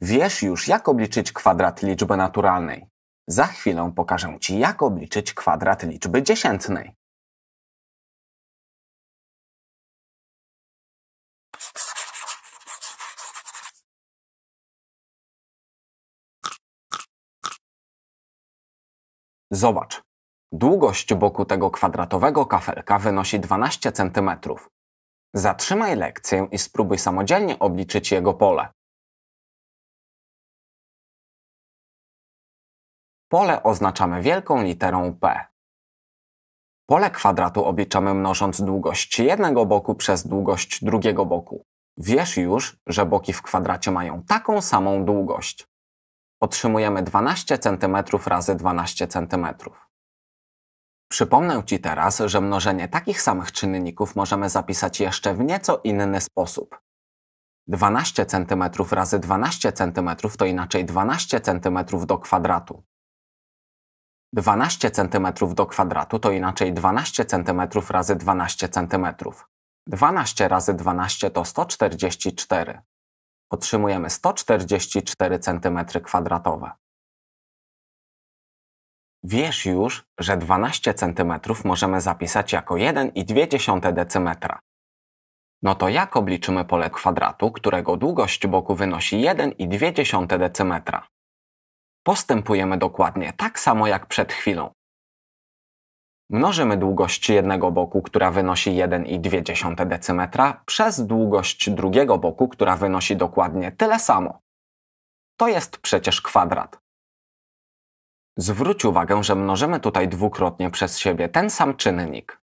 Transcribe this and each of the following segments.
Wiesz już, jak obliczyć kwadrat liczby naturalnej. Za chwilę pokażę Ci, jak obliczyć kwadrat liczby dziesiętnej. Zobacz. Długość boku tego kwadratowego kafelka wynosi 12 cm. Zatrzymaj lekcję i spróbuj samodzielnie obliczyć jego pole. pole oznaczamy wielką literą P. Pole kwadratu obliczamy mnożąc długość jednego boku przez długość drugiego boku. Wiesz już, że boki w kwadracie mają taką samą długość. Otrzymujemy 12 cm razy 12 cm. Przypomnę Ci teraz, że mnożenie takich samych czynników możemy zapisać jeszcze w nieco inny sposób. 12 cm razy 12 cm to inaczej 12 cm do kwadratu. 12 cm do kwadratu to inaczej 12 cm razy 12 cm. 12 razy 12 to 144. Otrzymujemy 144 cm2. Wiesz już, że 12 cm możemy zapisać jako 1,2 decymetra. No to jak obliczymy pole kwadratu, którego długość boku wynosi 1,2 decymetra? postępujemy dokładnie tak samo jak przed chwilą. Mnożymy długość jednego boku, która wynosi 1,2 dm, przez długość drugiego boku, która wynosi dokładnie tyle samo. To jest przecież kwadrat. Zwróć uwagę, że mnożymy tutaj dwukrotnie przez siebie ten sam czynnik.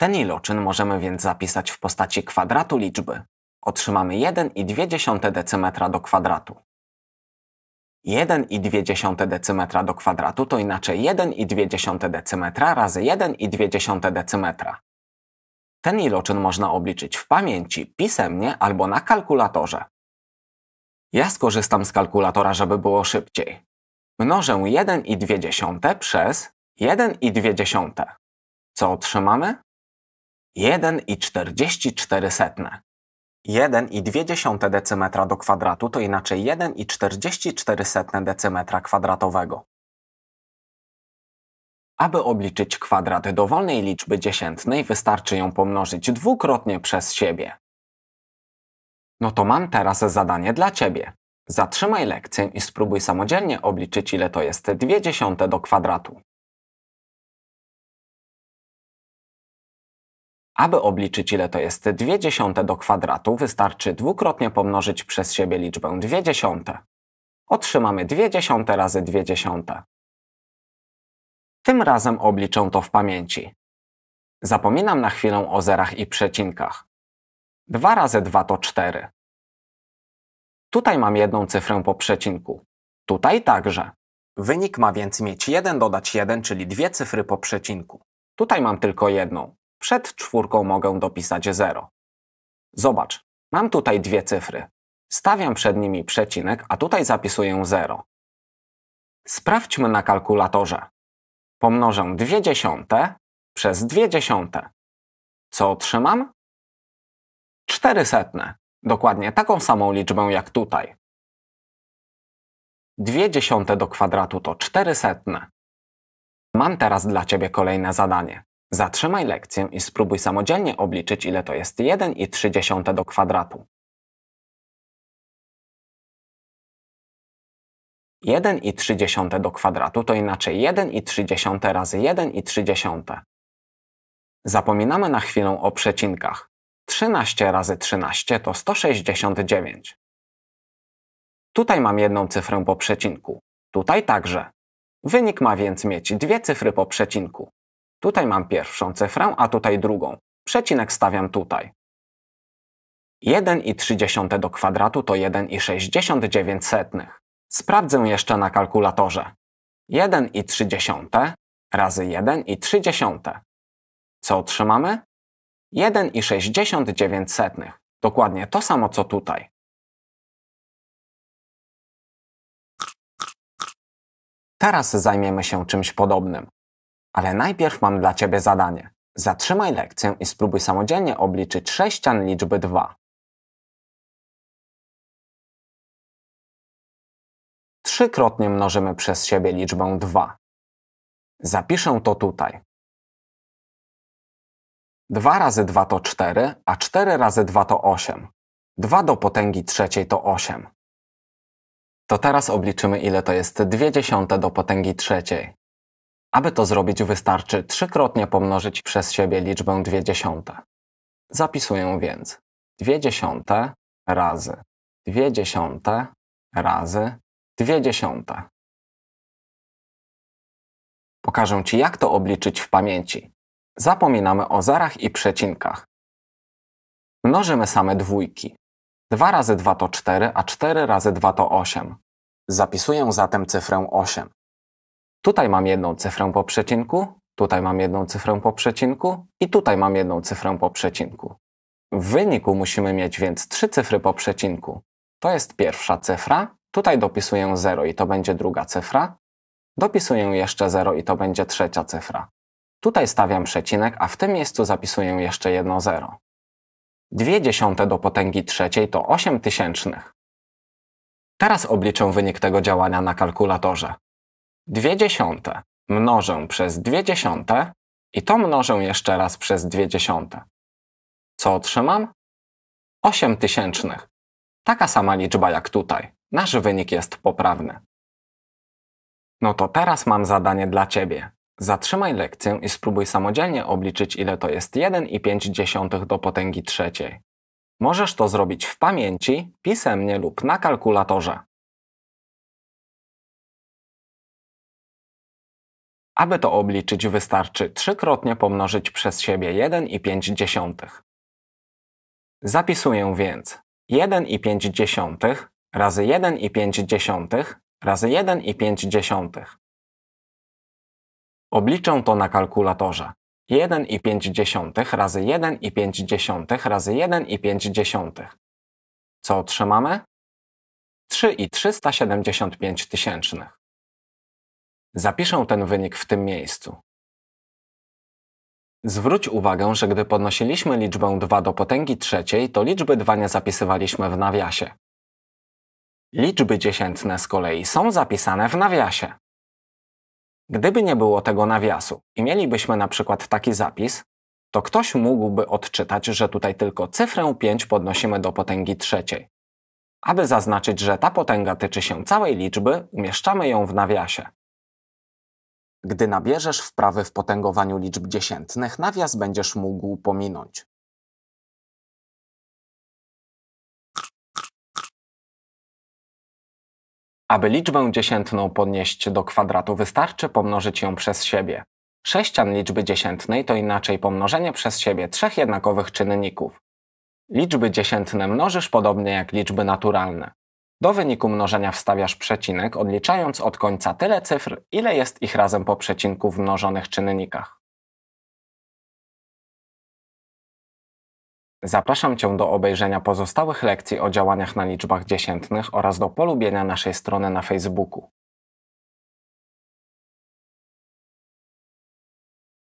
Ten iloczyn możemy więc zapisać w postaci kwadratu liczby. Otrzymamy 1,2 dm do kwadratu. 1,2 decymetra do kwadratu to inaczej 1,2 decymetra razy 1,2 decymetra. Ten iloczyn można obliczyć w pamięci, pisemnie albo na kalkulatorze. Ja skorzystam z kalkulatora, żeby było szybciej. Mnożę 1,2 przez 1,2. Co otrzymamy? 1,44. 1,2 decymetra do kwadratu to inaczej 1,44 decymetra kwadratowego. Aby obliczyć kwadrat dowolnej liczby dziesiętnej, wystarczy ją pomnożyć dwukrotnie przez siebie. No to mam teraz zadanie dla Ciebie. Zatrzymaj lekcję i spróbuj samodzielnie obliczyć, ile to jest 2 dziesiąte do kwadratu. Aby obliczyć ile to jest 2 dziesiąte do kwadratu, wystarczy dwukrotnie pomnożyć przez siebie liczbę 2 dziesiąte. Otrzymamy 2 dziesiąte razy 2 dziesiąte. Tym razem obliczę to w pamięci. Zapominam na chwilę o zerach i przecinkach. 2 razy 2 to 4. Tutaj mam jedną cyfrę po przecinku. Tutaj także. Wynik ma więc mieć 1 dodać 1, czyli dwie cyfry po przecinku. Tutaj mam tylko jedną. Przed czwórką mogę dopisać 0. Zobacz, mam tutaj dwie cyfry. Stawiam przed nimi przecinek, a tutaj zapisuję 0. Sprawdźmy na kalkulatorze. Pomnożę 2 dziesiąte przez 2 dziesiąte. Co otrzymam? 4 setne. Dokładnie taką samą liczbę jak tutaj. 2 dziesiąte do kwadratu to 4 setne. Mam teraz dla Ciebie kolejne zadanie. Zatrzymaj lekcję i spróbuj samodzielnie obliczyć, ile to jest 1,3 do kwadratu. 1,3 do kwadratu to inaczej 1,3 razy 1,3. Zapominamy na chwilę o przecinkach. 13 razy 13 to 169. Tutaj mam jedną cyfrę po przecinku. Tutaj także. Wynik ma więc mieć dwie cyfry po przecinku. Tutaj mam pierwszą cyfrę, a tutaj drugą. Przecinek stawiam tutaj. 1,3 do kwadratu to 1,69. Sprawdzę jeszcze na kalkulatorze. 1,3 razy 1,3. Co otrzymamy? 1,69. Dokładnie to samo co tutaj. Teraz zajmiemy się czymś podobnym. Ale najpierw mam dla Ciebie zadanie. Zatrzymaj lekcję i spróbuj samodzielnie obliczyć sześcian liczby 2. Trzykrotnie mnożymy przez siebie liczbę 2. Zapiszę to tutaj. 2 razy 2 to 4, a 4 razy 2 to 8. 2 do potęgi trzeciej to 8. To teraz obliczymy, ile to jest 2 dziesiąte do potęgi trzeciej. Aby to zrobić wystarczy trzykrotnie pomnożyć przez siebie liczbę 2 dziesiąte. Zapisuję więc 2 dziesiąte razy 2 dziesiąte razy 2 dziesiąte. Pokażę Ci jak to obliczyć w pamięci. Zapominamy o zerach i przecinkach. Mnożymy same dwójki. 2 razy 2 to 4, a 4 razy 2 to 8. Zapisuję zatem cyfrę 8. Tutaj mam jedną cyfrę po przecinku, tutaj mam jedną cyfrę po przecinku i tutaj mam jedną cyfrę po przecinku. W wyniku musimy mieć więc trzy cyfry po przecinku. To jest pierwsza cyfra, tutaj dopisuję 0 i to będzie druga cyfra, dopisuję jeszcze 0 i to będzie trzecia cyfra. Tutaj stawiam przecinek, a w tym miejscu zapisuję jeszcze jedno 0. Dwie dziesiąte do potęgi trzeciej to 8 tysięcznych. Teraz obliczę wynik tego działania na kalkulatorze. 2 dziesiąte mnożę przez 2 dziesiąte i to mnożę jeszcze raz przez 2 dziesiąte. Co otrzymam? 8 tysięcznych. Taka sama liczba jak tutaj. Nasz wynik jest poprawny. No to teraz mam zadanie dla Ciebie. Zatrzymaj lekcję i spróbuj samodzielnie obliczyć, ile to jest 1,5 do potęgi trzeciej. Możesz to zrobić w pamięci, pisemnie lub na kalkulatorze. Aby to obliczyć wystarczy trzykrotnie pomnożyć przez siebie 1,5. Zapisuję więc 1,5 razy 1,5 razy 1,5. Obliczę to na kalkulatorze. 1,5 razy 1,5 razy 1,5. Co otrzymamy? 3,375 tysięcznych. Zapiszę ten wynik w tym miejscu. Zwróć uwagę, że gdy podnosiliśmy liczbę 2 do potęgi trzeciej, to liczby 2 nie zapisywaliśmy w nawiasie. Liczby dziesiętne z kolei są zapisane w nawiasie. Gdyby nie było tego nawiasu i mielibyśmy na przykład taki zapis, to ktoś mógłby odczytać, że tutaj tylko cyfrę 5 podnosimy do potęgi trzeciej. Aby zaznaczyć, że ta potęga tyczy się całej liczby, umieszczamy ją w nawiasie. Gdy nabierzesz wprawy w potęgowaniu liczb dziesiętnych, nawias będziesz mógł pominąć. Aby liczbę dziesiętną podnieść do kwadratu, wystarczy pomnożyć ją przez siebie. Sześcian liczby dziesiętnej to inaczej pomnożenie przez siebie trzech jednakowych czynników. Liczby dziesiętne mnożysz podobnie jak liczby naturalne. Do wyniku mnożenia wstawiasz przecinek, odliczając od końca tyle cyfr, ile jest ich razem po przecinku w mnożonych czynnikach. Zapraszam Cię do obejrzenia pozostałych lekcji o działaniach na liczbach dziesiętnych oraz do polubienia naszej strony na Facebooku.